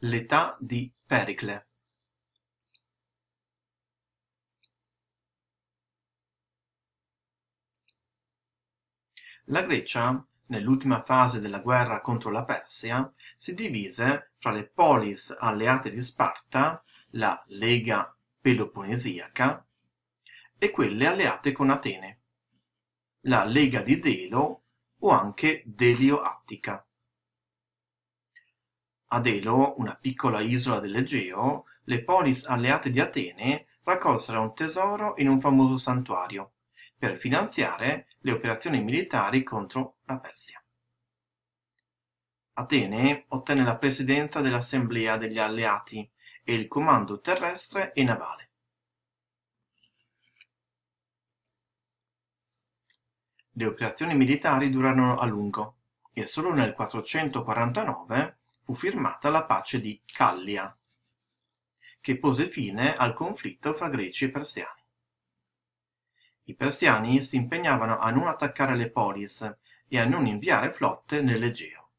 L'età di Pericle La Grecia, nell'ultima fase della guerra contro la Persia, si divise fra le polis alleate di Sparta, la Lega Peloponesiaca, e quelle alleate con Atene, la Lega di Delo o anche Delio Attica. A Delo, una piccola isola dell'Egeo, le polis alleate di Atene raccolsero un tesoro in un famoso santuario per finanziare le operazioni militari contro la Persia. Atene ottenne la presidenza dell'Assemblea degli Alleati e il comando terrestre e navale. Le operazioni militari durarono a lungo e solo nel 449 fu firmata la pace di Callia, che pose fine al conflitto fra greci e persiani. I persiani si impegnavano a non attaccare le polis e a non inviare flotte nell'Egeo,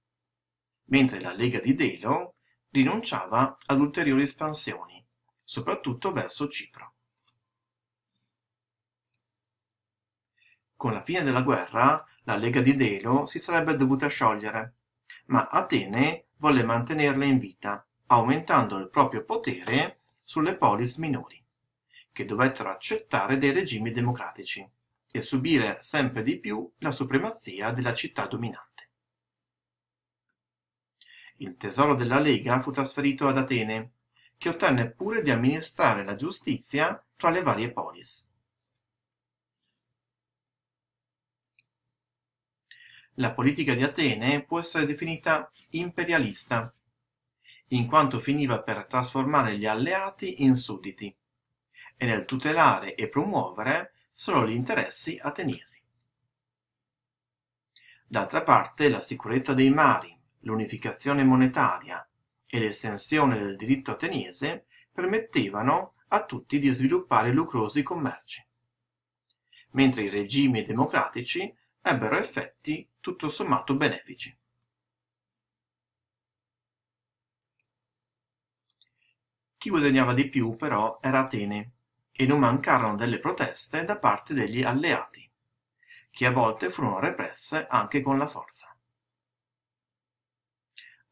mentre la Lega di Delo rinunciava ad ulteriori espansioni, soprattutto verso Cipro. Con la fine della guerra, la Lega di Delo si sarebbe dovuta sciogliere, ma Atene volle mantenerle in vita aumentando il proprio potere sulle polis minori che dovettero accettare dei regimi democratici e subire sempre di più la supremazia della città dominante. Il tesoro della Lega fu trasferito ad Atene, che ottenne pure di amministrare la giustizia tra le varie polis La politica di Atene può essere definita imperialista, in quanto finiva per trasformare gli alleati in sudditi, e nel tutelare e promuovere solo gli interessi ateniesi. D'altra parte, la sicurezza dei mari, l'unificazione monetaria e l'estensione del diritto ateniese permettevano a tutti di sviluppare lucrosi commerci, mentre i regimi democratici ebbero effetti tutto sommato benefici. Chi guadagnava di più però era Atene e non mancarono delle proteste da parte degli alleati, che a volte furono represse anche con la forza.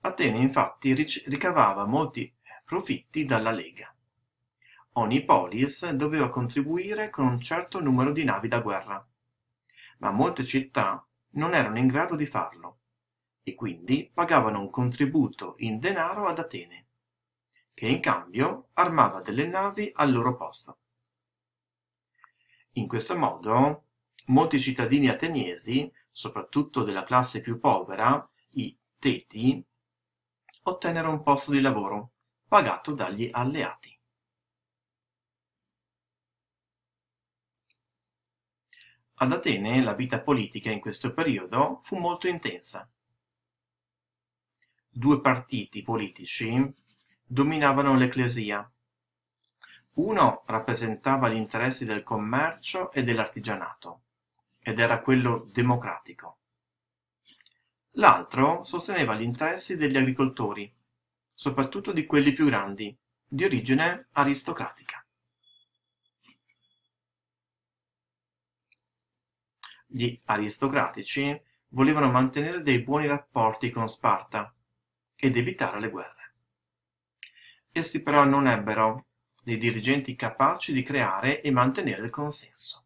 Atene infatti ricavava molti profitti dalla Lega. Ogni polis doveva contribuire con un certo numero di navi da guerra ma molte città non erano in grado di farlo e quindi pagavano un contributo in denaro ad atene che in cambio armava delle navi al loro posto in questo modo molti cittadini ateniesi soprattutto della classe più povera i teti ottennero un posto di lavoro pagato dagli alleati Ad Atene la vita politica in questo periodo fu molto intensa. Due partiti politici dominavano l'ecclesia. Uno rappresentava gli interessi del commercio e dell'artigianato, ed era quello democratico. L'altro sosteneva gli interessi degli agricoltori, soprattutto di quelli più grandi, di origine aristocratica. gli aristocratici volevano mantenere dei buoni rapporti con Sparta ed evitare le guerre. Essi però non ebbero dei dirigenti capaci di creare e mantenere il consenso.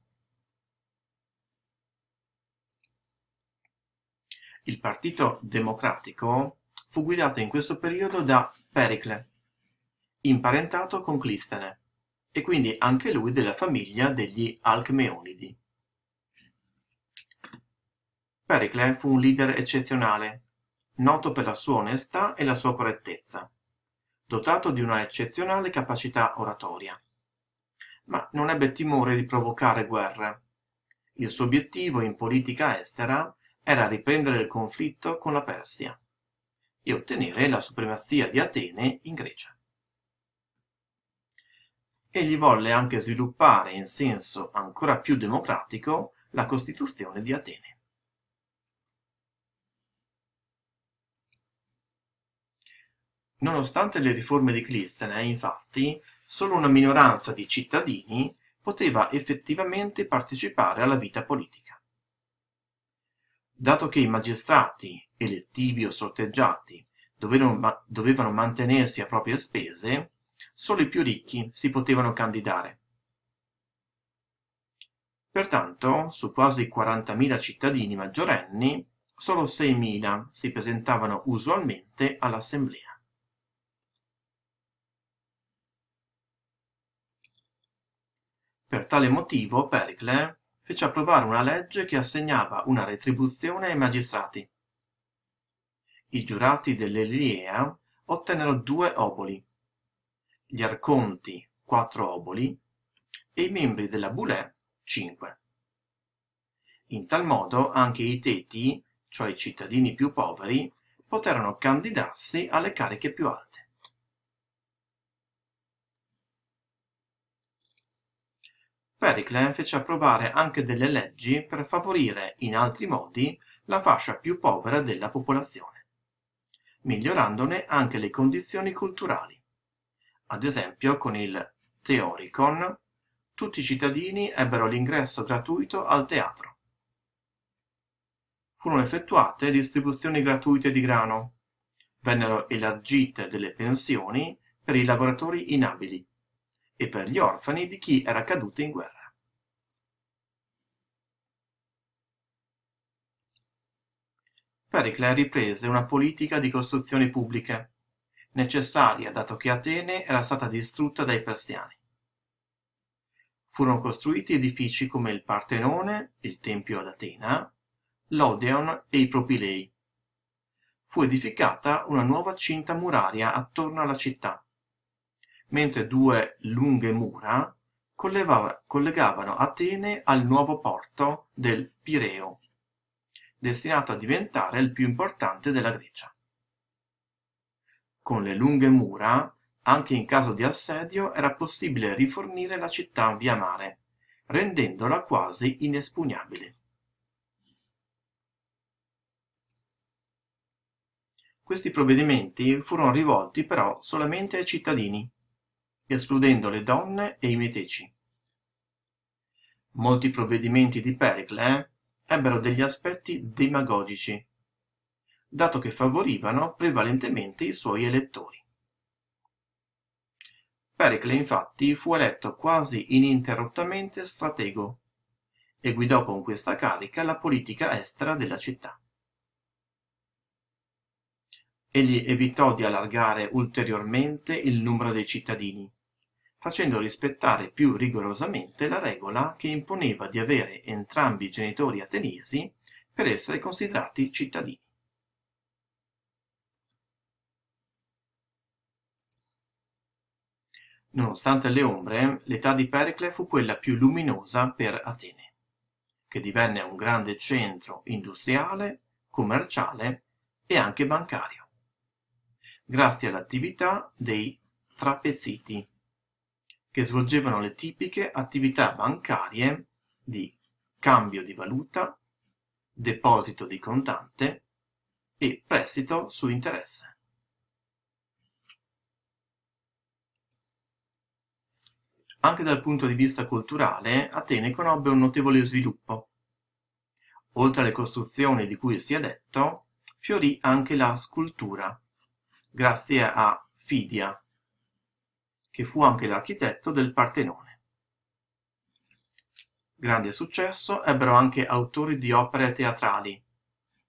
Il Partito Democratico fu guidato in questo periodo da Pericle, imparentato con Clistene, e quindi anche lui della famiglia degli Alcmeonidi. Pericle fu un leader eccezionale, noto per la sua onestà e la sua correttezza, dotato di una eccezionale capacità oratoria. Ma non ebbe timore di provocare guerre. Il suo obiettivo in politica estera era riprendere il conflitto con la Persia e ottenere la supremazia di Atene in Grecia. Egli volle anche sviluppare in senso ancora più democratico la Costituzione di Atene. Nonostante le riforme di Clistene, eh, infatti, solo una minoranza di cittadini poteva effettivamente partecipare alla vita politica. Dato che i magistrati, elettivi o sorteggiati, dovevano, dovevano mantenersi a proprie spese, solo i più ricchi si potevano candidare. Pertanto, su quasi 40.000 cittadini maggiorenni, solo 6.000 si presentavano usualmente all'assemblea. Per tale motivo Pericle fece approvare una legge che assegnava una retribuzione ai magistrati. I giurati dell'Eliea ottennero due oboli, gli arconti quattro oboli e i membri della bulè cinque. In tal modo anche i teti, cioè i cittadini più poveri, poterono candidarsi alle cariche più alte. Pericle fece approvare anche delle leggi per favorire in altri modi la fascia più povera della popolazione, migliorandone anche le condizioni culturali. Ad esempio con il Theoricon tutti i cittadini ebbero l'ingresso gratuito al teatro. Furono effettuate distribuzioni gratuite di grano, vennero elargite delle pensioni per i lavoratori inabili e per gli orfani di chi era caduto in guerra. Pericle riprese una politica di costruzioni pubbliche, necessaria dato che Atene era stata distrutta dai persiani. Furono costruiti edifici come il Partenone, il Tempio ad Atena, l'Odeon e i Propilei. Fu edificata una nuova cinta muraria attorno alla città, mentre due lunghe mura collegavano Atene al nuovo porto del Pireo, destinato a diventare il più importante della Grecia. Con le lunghe mura, anche in caso di assedio, era possibile rifornire la città via mare, rendendola quasi inespugnabile. Questi provvedimenti furono rivolti però solamente ai cittadini, escludendo le donne e i meteci. Molti provvedimenti di Pericle eh, ebbero degli aspetti demagogici, dato che favorivano prevalentemente i suoi elettori. Pericle infatti fu eletto quasi ininterrottamente stratego e guidò con questa carica la politica estera della città. Egli evitò di allargare ulteriormente il numero dei cittadini facendo rispettare più rigorosamente la regola che imponeva di avere entrambi i genitori ateniesi per essere considerati cittadini nonostante le ombre l'età di pericle fu quella più luminosa per atene che divenne un grande centro industriale commerciale e anche bancario grazie all'attività dei trapeziti che svolgevano le tipiche attività bancarie di cambio di valuta, deposito di contante e prestito su interesse. Anche dal punto di vista culturale, Atene conobbe un notevole sviluppo. Oltre alle costruzioni di cui si è detto, fiorì anche la scultura, grazie a Fidia, che fu anche l'architetto del Partenone. Grande successo ebbero anche autori di opere teatrali,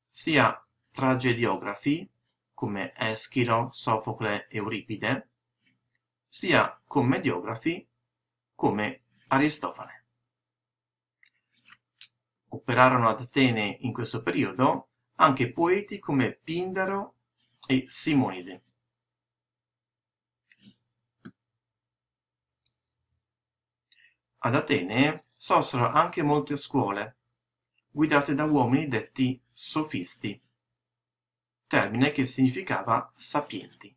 sia tragediografi, come Eschilo, Sofocle, e Euripide, sia commediografi, come Aristofane. Operarono ad Atene in questo periodo anche poeti come Pindaro e Simonide. Ad Atene sorsero anche molte scuole, guidate da uomini detti sofisti, termine che significava sapienti,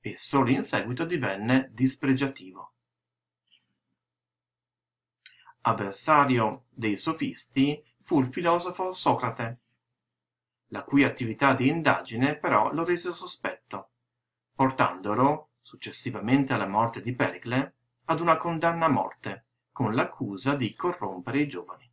e solo in seguito divenne dispregiativo. Avversario dei sofisti fu il filosofo Socrate, la cui attività di indagine però lo rese sospetto, portandolo, successivamente alla morte di Pericle, ad una condanna a morte con l'accusa di corrompere i giovani.